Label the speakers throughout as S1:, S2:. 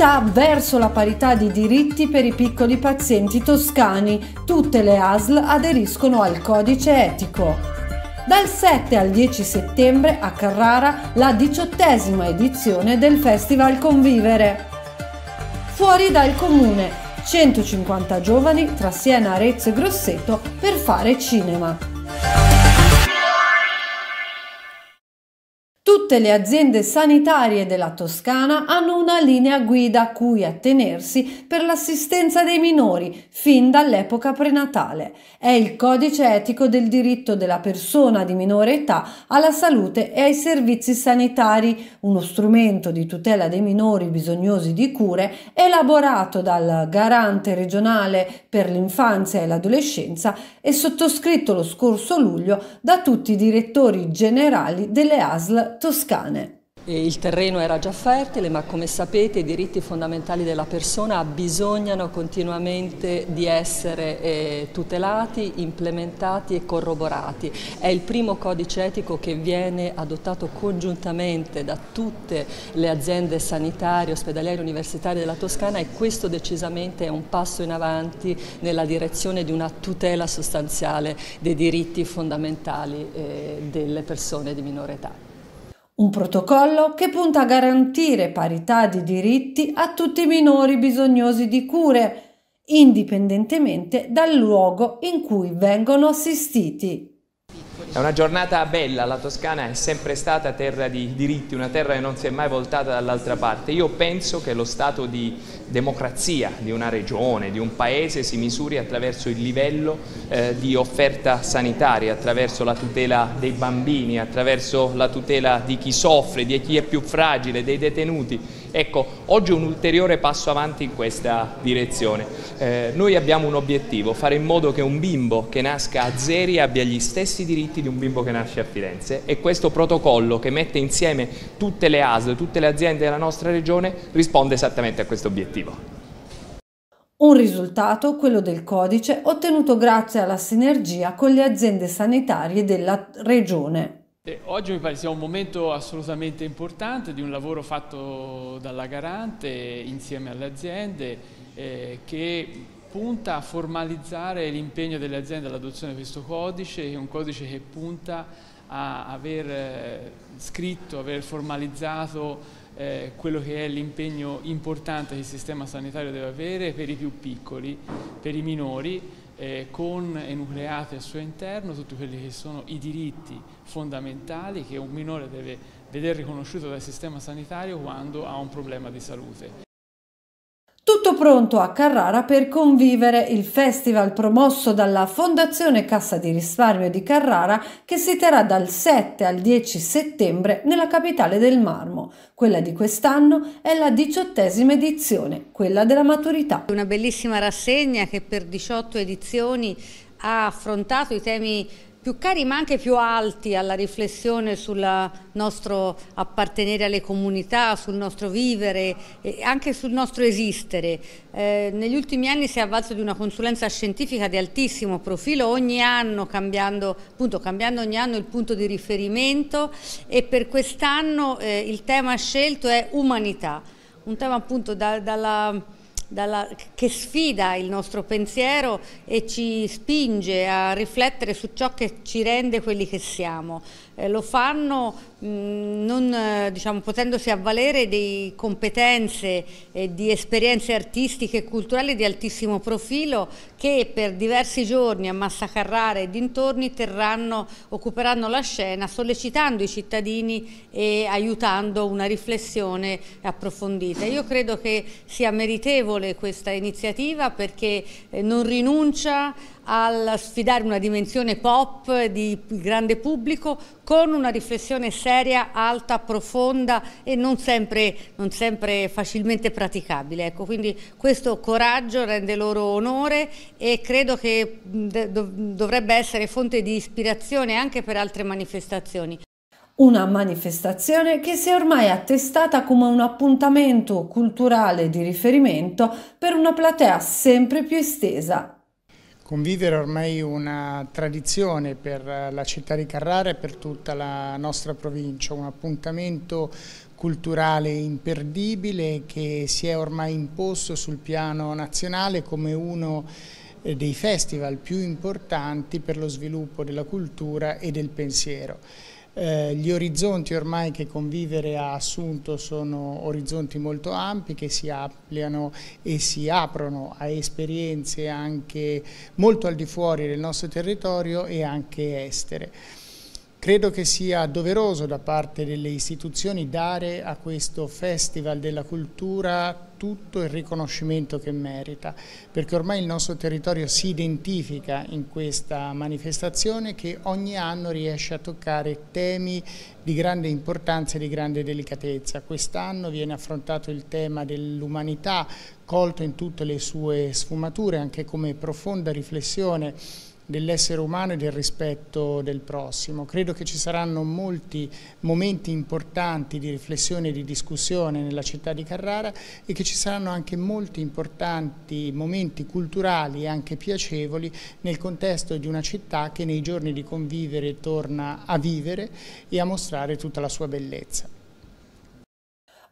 S1: Sanità verso la parità di diritti per i piccoli pazienti toscani. Tutte le ASL aderiscono al codice etico. Dal 7 al 10 settembre a Carrara la diciottesima edizione del Festival Convivere. Fuori dal comune, 150 giovani tra Siena, Arezzo e Grosseto per fare cinema. Tutte le aziende sanitarie della Toscana hanno una linea guida a cui attenersi per l'assistenza dei minori fin dall'epoca prenatale. È il codice etico del diritto della persona di minore età alla salute e ai servizi sanitari, uno strumento di tutela dei minori bisognosi di cure elaborato dal garante regionale per l'infanzia e l'adolescenza e sottoscritto lo scorso luglio da tutti i direttori generali delle ASL Toscana toscane.
S2: Il terreno era già fertile, ma come sapete i diritti fondamentali della persona bisognano continuamente di essere eh, tutelati, implementati e corroborati. È il primo codice etico che viene adottato congiuntamente da tutte le aziende sanitarie, ospedaliere, e universitarie della Toscana e questo decisamente è un passo in avanti nella direzione di una tutela sostanziale dei diritti fondamentali eh, delle persone di minore età.
S1: Un protocollo che punta a garantire parità di diritti a tutti i minori bisognosi di cure, indipendentemente dal luogo in cui vengono assistiti.
S3: È una giornata bella, la Toscana è sempre stata terra di diritti, una terra che non si è mai voltata dall'altra parte. Io penso che lo stato di democrazia di una regione, di un paese si misuri attraverso il livello eh, di offerta sanitaria, attraverso la tutela dei bambini, attraverso la tutela di chi soffre, di chi è più fragile, dei detenuti. Ecco, oggi un ulteriore passo avanti in questa direzione. Eh, noi abbiamo un obiettivo, fare in modo che un bimbo che nasca a Zeri abbia gli stessi diritti di un bimbo che nasce a Firenze e questo protocollo che mette insieme tutte le ASL, tutte le aziende della nostra regione risponde esattamente a questo obiettivo.
S1: Un risultato, quello del codice, ottenuto grazie alla sinergia con le aziende sanitarie della regione.
S3: E oggi mi pare sia un momento assolutamente importante di un lavoro fatto dalla Garante insieme alle aziende eh, che punta a formalizzare l'impegno delle aziende all'adozione di questo codice, è un codice che punta a aver eh, scritto, aver formalizzato eh, quello che è l'impegno importante che il sistema sanitario deve avere per i più piccoli, per i minori eh, con enucleato al suo interno tutti quelli che sono i diritti fondamentali che un minore deve vedere riconosciuto dal sistema sanitario quando ha un problema di salute
S1: tutto pronto a Carrara per convivere il festival promosso dalla Fondazione Cassa di Risparmio di Carrara che si terrà dal 7 al 10 settembre nella capitale del
S4: marmo. Quella di quest'anno è la diciottesima edizione, quella della maturità. Una bellissima rassegna che per 18 edizioni ha affrontato i temi più cari ma anche più alti alla riflessione sul nostro appartenere alle comunità, sul nostro vivere e anche sul nostro esistere. Eh, negli ultimi anni si è avvalso di una consulenza scientifica di altissimo profilo, ogni anno cambiando, appunto, cambiando ogni anno il punto di riferimento e per quest'anno eh, il tema scelto è umanità, un tema appunto da, dalla dalla, che sfida il nostro pensiero e ci spinge a riflettere su ciò che ci rende quelli che siamo eh, lo fanno mh, mm, non, eh, diciamo, potendosi avvalere di competenze e eh, di esperienze artistiche e culturali di altissimo profilo che per diversi giorni a Massacarrara e dintorni terranno, occuperanno la scena sollecitando i cittadini e aiutando una riflessione approfondita. Io credo che sia meritevole questa iniziativa perché eh, non rinuncia al sfidare una dimensione pop di grande pubblico con una riflessione seria, alta, profonda e non sempre, non sempre facilmente praticabile. Ecco, quindi questo coraggio rende loro onore e credo che dovrebbe essere fonte di ispirazione anche per altre manifestazioni.
S1: Una manifestazione che si è ormai attestata come un appuntamento culturale di riferimento per una platea sempre più estesa
S5: convivere ormai una tradizione per eh, la città di Carrara e per tutta la nostra provincia, un appuntamento culturale imperdibile che si è ormai imposto sul piano nazionale come uno eh, dei festival più importanti per lo sviluppo della cultura e del pensiero. Eh, gli orizzonti ormai che Convivere ha assunto sono orizzonti molto ampi che si ampliano e si aprono a esperienze anche molto al di fuori del nostro territorio e anche estere. Credo che sia doveroso da parte delle istituzioni dare a questo Festival della Cultura tutto il riconoscimento che merita, perché ormai il nostro territorio si identifica in questa manifestazione che ogni anno riesce a toccare temi di grande importanza e di grande delicatezza. Quest'anno viene affrontato il tema dell'umanità, colto in tutte le sue sfumature, anche come profonda riflessione dell'essere umano e del rispetto del prossimo. Credo che ci saranno molti momenti importanti di riflessione e di discussione nella città di Carrara e che ci saranno anche molti importanti momenti culturali e anche piacevoli nel contesto di una città che nei giorni di convivere torna a vivere e a mostrare tutta la sua bellezza.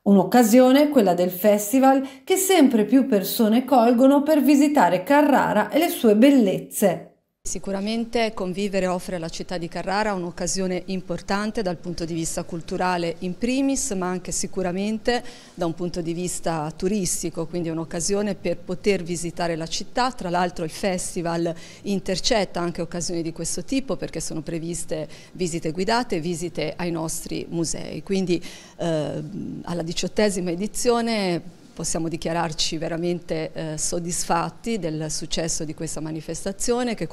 S1: Un'occasione, quella del festival, che sempre più persone
S2: colgono per visitare Carrara e le sue
S1: bellezze.
S2: Sicuramente convivere offre alla città di Carrara un'occasione importante dal punto di vista culturale in primis, ma anche sicuramente da un punto di vista turistico, quindi un'occasione per poter visitare la città. Tra l'altro il festival intercetta anche occasioni di questo tipo perché sono previste visite guidate e visite ai nostri musei. Quindi eh, alla diciottesima edizione possiamo dichiararci veramente eh, soddisfatti del successo di questa manifestazione che,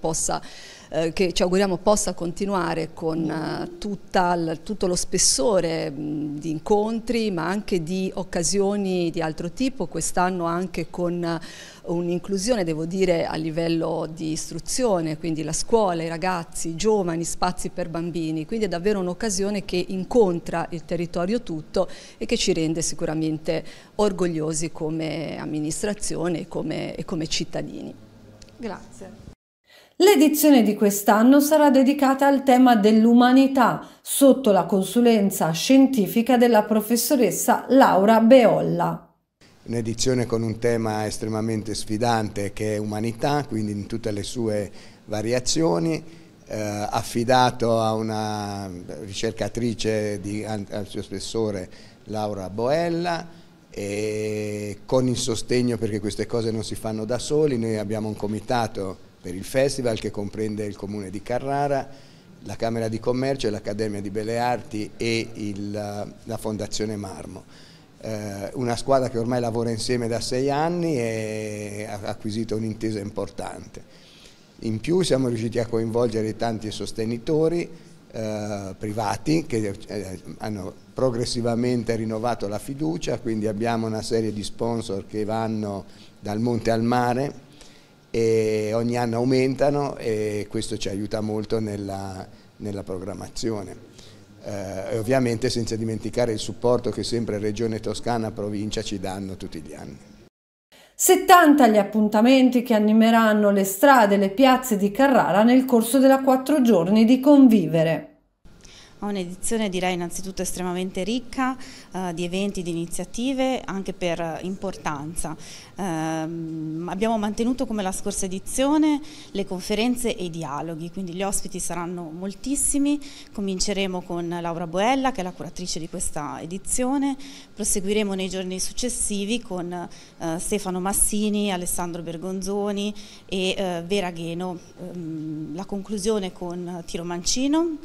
S2: possa, eh, che ci auguriamo possa continuare con eh, tutta, tutto lo spessore mh, di incontri ma anche di occasioni di altro tipo, quest'anno anche con un'inclusione, devo dire, a livello di istruzione, quindi la scuola, i ragazzi, i giovani, spazi per bambini, quindi è davvero un'occasione che incontra il territorio tutto e che ci rende sicuramente orgogliosi come amministrazione e come, e come cittadini.
S1: Grazie.
S2: L'edizione di quest'anno
S1: sarà dedicata al tema dell'umanità sotto la consulenza scientifica della professoressa Laura Beolla
S6: un'edizione con un tema estremamente sfidante che è umanità, quindi in tutte le sue variazioni, eh, affidato a una ricercatrice di, al suo spessore Laura Boella e con il sostegno perché queste cose non si fanno da soli, noi abbiamo un comitato per il festival che comprende il comune di Carrara, la Camera di Commercio, l'Accademia di Belle Arti e il, la Fondazione Marmo. Eh, una squadra che ormai lavora insieme da sei anni e ha acquisito un'intesa importante. In più siamo riusciti a coinvolgere tanti sostenitori eh, privati che eh, hanno progressivamente rinnovato la fiducia, quindi abbiamo una serie di sponsor che vanno dal monte al mare e ogni anno aumentano e questo ci aiuta molto nella, nella programmazione eh, e ovviamente senza dimenticare il supporto che sempre Regione Toscana, Provincia ci danno tutti gli anni.
S1: 70 gli appuntamenti che animeranno le strade e le piazze di Carrara nel corso della quattro giorni di convivere
S4: a un'edizione direi innanzitutto estremamente ricca eh, di eventi, di iniziative anche per importanza. Eh, abbiamo mantenuto come la scorsa edizione le conferenze e i dialoghi, quindi gli ospiti saranno moltissimi, cominceremo con Laura Boella che è la curatrice di questa edizione, proseguiremo nei giorni successivi con eh, Stefano Massini, Alessandro Bergonzoni e eh, Vera Gheno, ehm, la conclusione con Tiro Mancino.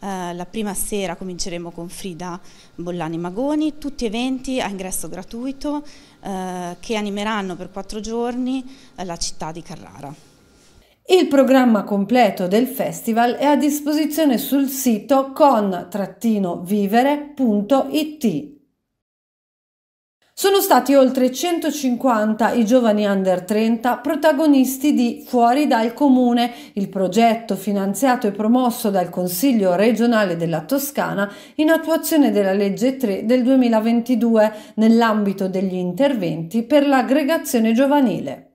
S4: Eh, la prima sera cominceremo con Frida Bollani Magoni, tutti eventi a ingresso gratuito eh, che animeranno per quattro giorni eh, la città di Carrara.
S1: Il programma completo del festival è a disposizione sul sito con-vivere.it sono stati oltre 150 i giovani under 30 protagonisti di Fuori dal Comune, il progetto finanziato e promosso dal Consiglio regionale della Toscana in attuazione della legge 3 del 2022 nell'ambito degli interventi per l'aggregazione giovanile.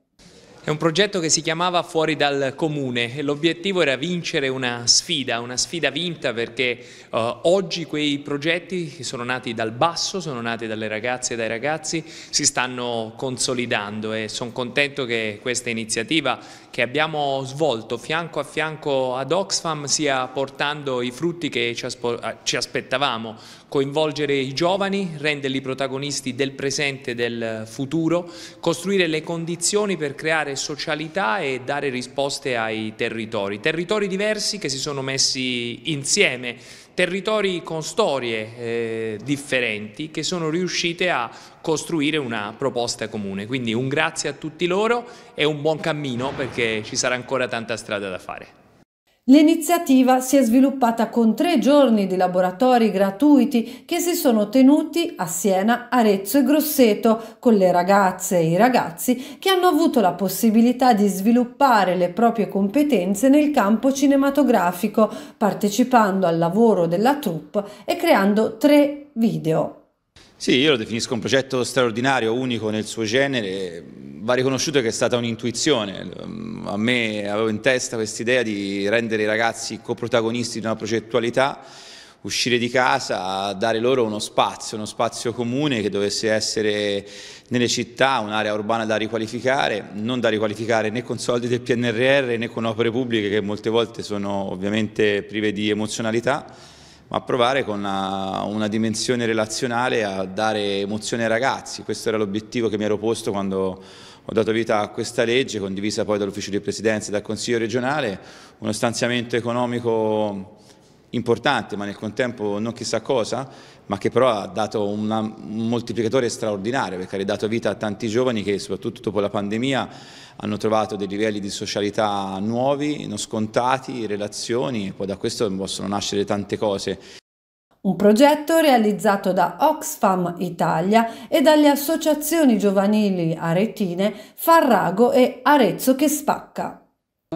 S3: È un progetto che si chiamava Fuori dal Comune e l'obiettivo era vincere una sfida, una sfida vinta perché eh, oggi quei progetti che sono nati dal basso, sono nati dalle ragazze e dai ragazzi, si stanno consolidando e sono contento che questa iniziativa che abbiamo svolto fianco a fianco ad Oxfam sia portando i frutti che ci, eh, ci aspettavamo, coinvolgere i giovani, renderli protagonisti del presente e del futuro, costruire le condizioni per creare dare socialità e dare risposte ai territori, territori diversi che si sono messi insieme, territori con storie eh, differenti che sono riuscite a costruire una proposta comune. Quindi un grazie a tutti loro e un buon cammino perché ci sarà ancora tanta strada da fare.
S1: L'iniziativa si è sviluppata con tre giorni di laboratori gratuiti che si sono tenuti a Siena, Arezzo e Grosseto con le ragazze e i ragazzi che hanno avuto la possibilità di sviluppare le proprie competenze nel campo cinematografico, partecipando al lavoro della troupe e creando tre
S7: video. Sì, io lo definisco un progetto straordinario, unico nel suo genere, va riconosciuto che è stata un'intuizione, ehm, a me avevo in testa questa idea di rendere i ragazzi coprotagonisti di una progettualità, uscire di casa, dare loro uno spazio, uno spazio comune che dovesse essere nelle città, un'area urbana da riqualificare, non da riqualificare né con soldi del PNRR né con opere pubbliche che molte volte sono ovviamente prive di emozionalità, ma provare con una, una, dimensione relazionale a dare emozione ai ragazzi. Questo era l'obiettivo che mi ero posto quando ho dato vita a questa legge condivisa poi dall'Ufficio di Presidenza e dal Consiglio regionale, uno stanziamento economico importante ma nel contempo non chissà cosa, ma che però ha dato una, un moltiplicatore straordinario perché ha ridato vita a tanti giovani che soprattutto dopo la pandemia hanno trovato dei livelli di socialità nuovi, non scontati, relazioni e poi da questo possono nascere tante cose.
S1: Un progetto realizzato da Oxfam Italia e dalle associazioni giovanili aretine Farrago e Arezzo che spacca.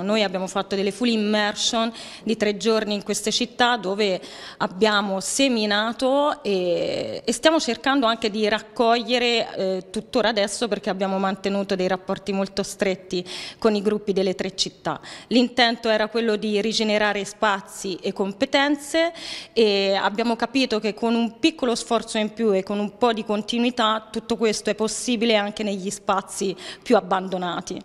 S2: Noi abbiamo fatto delle full immersion di tre giorni in queste città dove abbiamo seminato e, e stiamo cercando anche di raccogliere eh, tuttora adesso perché abbiamo mantenuto dei rapporti molto stretti con i gruppi delle tre città. L'intento era quello di rigenerare spazi e competenze e abbiamo capito che con un piccolo sforzo in più e con un po' di continuità tutto questo è possibile anche negli spazi più abbandonati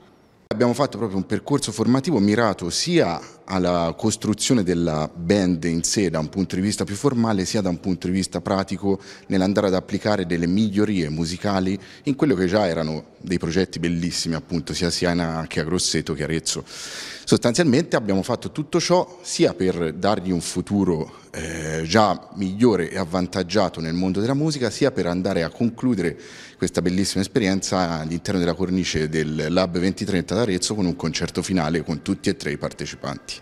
S5: abbiamo fatto proprio un percorso formativo mirato sia alla costruzione della band in sé da un punto di vista più formale sia da un punto di vista pratico nell'andare ad applicare delle migliorie musicali in quello che già erano dei progetti bellissimi appunto sia a Siena che a Grosseto che a Arezzo. Sostanzialmente abbiamo fatto tutto ciò sia per dargli un futuro eh, già migliore e avvantaggiato nel mondo della musica sia per andare a concludere questa bellissima esperienza all'interno della cornice del Lab 2030 ad Arezzo con un concerto finale con tutti e tre i partecipanti.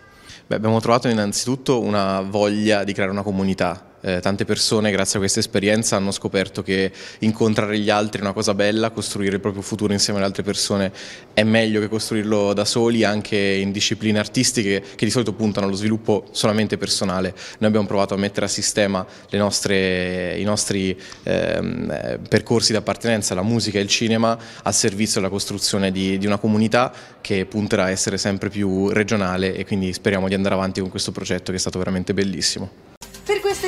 S5: Beh, abbiamo trovato innanzitutto una voglia di creare una comunità eh, tante persone grazie a questa esperienza hanno scoperto che incontrare gli altri è una cosa bella, costruire il proprio futuro insieme alle altre persone è meglio che costruirlo da soli anche in discipline artistiche che di solito puntano allo sviluppo solamente personale. Noi abbiamo provato a mettere a sistema nostre, i nostri ehm, eh, percorsi appartenenza, la musica e il cinema al servizio della costruzione di, di una comunità che punterà a essere sempre più regionale e quindi speriamo di andare avanti con questo progetto che è stato veramente bellissimo